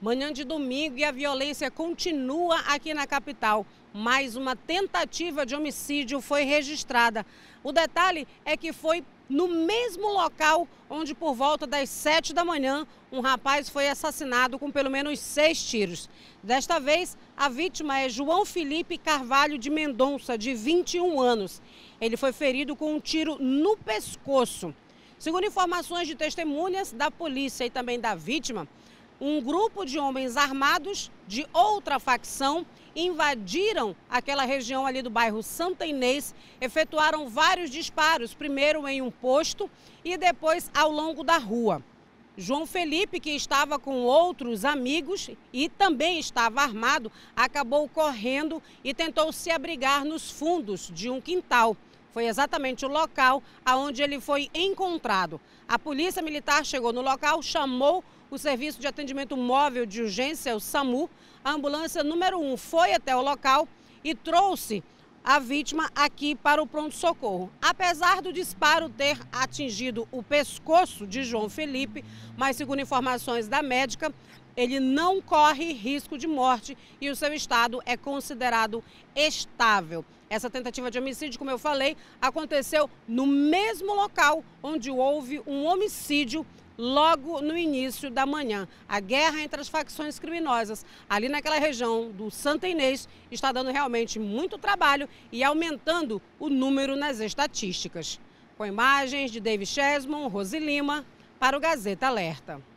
Manhã de domingo e a violência continua aqui na capital. Mais uma tentativa de homicídio foi registrada. O detalhe é que foi no mesmo local onde, por volta das 7 da manhã, um rapaz foi assassinado com pelo menos seis tiros. Desta vez, a vítima é João Felipe Carvalho de Mendonça, de 21 anos. Ele foi ferido com um tiro no pescoço. Segundo informações de testemunhas da polícia e também da vítima, um grupo de homens armados de outra facção invadiram aquela região ali do bairro Santa Inês, efetuaram vários disparos, primeiro em um posto e depois ao longo da rua. João Felipe, que estava com outros amigos e também estava armado, acabou correndo e tentou se abrigar nos fundos de um quintal. Foi exatamente o local aonde ele foi encontrado. A polícia militar chegou no local, chamou o serviço de atendimento móvel de urgência, o SAMU. A ambulância número 1 um foi até o local e trouxe a vítima aqui para o pronto-socorro. Apesar do disparo ter atingido o pescoço de João Felipe, mas segundo informações da médica, ele não corre risco de morte e o seu estado é considerado estável. Essa tentativa de homicídio, como eu falei, aconteceu no mesmo local onde houve um homicídio logo no início da manhã. A guerra entre as facções criminosas ali naquela região do Santa Inês está dando realmente muito trabalho e aumentando o número nas estatísticas. Com imagens de David Chesmon, Rosi Lima, para o Gazeta Alerta.